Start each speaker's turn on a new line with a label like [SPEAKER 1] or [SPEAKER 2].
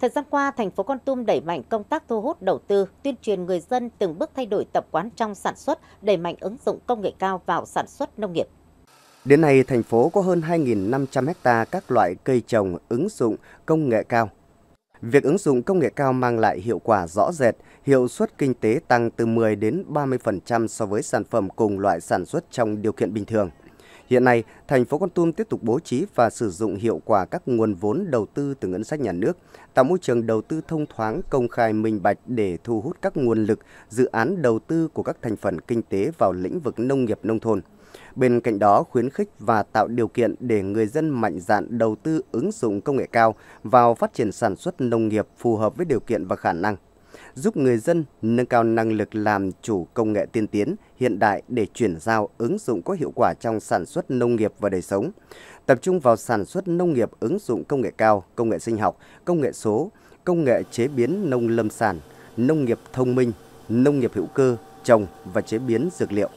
[SPEAKER 1] Thời gian qua, thành phố Con Tum đẩy mạnh công tác thu hút đầu tư, tuyên truyền người dân từng bước thay đổi tập quán trong sản xuất, đẩy mạnh ứng dụng công nghệ cao vào sản xuất nông nghiệp.
[SPEAKER 2] Đến nay, thành phố có hơn 2.500 hecta các loại cây trồng ứng dụng công nghệ cao. Việc ứng dụng công nghệ cao mang lại hiệu quả rõ rệt, hiệu suất kinh tế tăng từ 10 đến 30% so với sản phẩm cùng loại sản xuất trong điều kiện bình thường. Hiện nay, thành phố Con Tum tiếp tục bố trí và sử dụng hiệu quả các nguồn vốn đầu tư từ ngân sách nhà nước, tạo môi trường đầu tư thông thoáng, công khai minh bạch để thu hút các nguồn lực, dự án đầu tư của các thành phần kinh tế vào lĩnh vực nông nghiệp nông thôn. Bên cạnh đó, khuyến khích và tạo điều kiện để người dân mạnh dạn đầu tư ứng dụng công nghệ cao vào phát triển sản xuất nông nghiệp phù hợp với điều kiện và khả năng giúp người dân nâng cao năng lực làm chủ công nghệ tiên tiến, hiện đại để chuyển giao ứng dụng có hiệu quả trong sản xuất nông nghiệp và đời sống. Tập trung vào sản xuất nông nghiệp ứng dụng công nghệ cao, công nghệ sinh học, công nghệ số, công nghệ chế biến nông lâm sản, nông nghiệp thông minh, nông nghiệp hữu cơ, trồng và chế biến dược liệu.